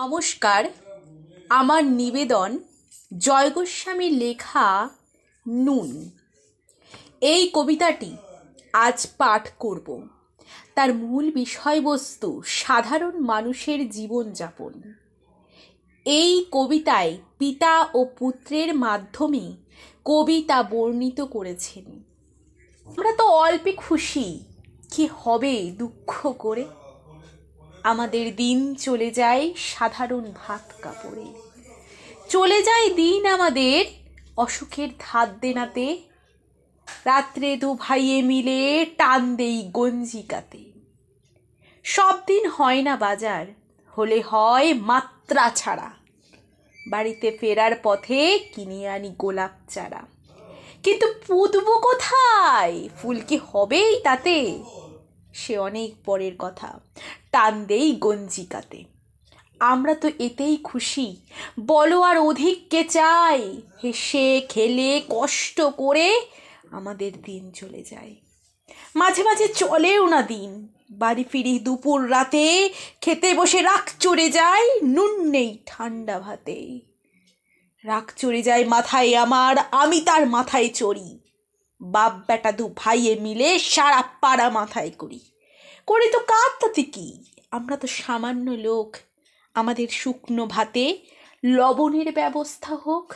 নমস্কার আমার নিবেদন জয় গোস্বামীর লেখা নুন এই কবিতাটি আজ পাঠ করব তার মূল বিষয়বস্তু সাধারণ মানুষের জীবনযাপন এই কবিতায় পিতা ও পুত্রের মাধ্যমে কবিতা বর্ণিত করেছেন আমরা তো অল্পে খুশি কি হবে দুঃখ করে আমাদের দিন চলে যায় সাধারণ ভাত কাপড়ে চলে যায় দিন আমাদের অসুখের ধাত দেনাতে রাত্রে দু ভাইয়ে মিলে টান দেই গঞ্জিকাতে সব দিন হয় না বাজার হলে হয় মাত্রা ছাড়া বাড়িতে ফেরার পথে কিনে আনি গোলাপ চারা কিন্তু পুতব কোথায় ফুল কি হবেই তাতে সে অনেক পরের কথা টান দেই গঞ্জিকাতে আমরা তো এতেই খুশি বলো আর অধিক কে চাই হেসে খেলে কষ্ট করে আমাদের দিন চলে যায় মাঝে মাঝে চলেও না দিন বাড়ি ফিরি দুপুর রাতে খেতে বসে রাখ চড়ে যায় নুন নেই ঠান্ডা ভাতে রাগ চড়ে যায় মাথায় আমার আমি তার মাথায় চড়ি বাপ বেটা দু ভাইয়ে মিলে সারা পাড়া মাথায় করি করি তো কার তাতে কী আমরা তো সামান্য লোক আমাদের শুকনো ভাতে লবণের ব্যবস্থা হোক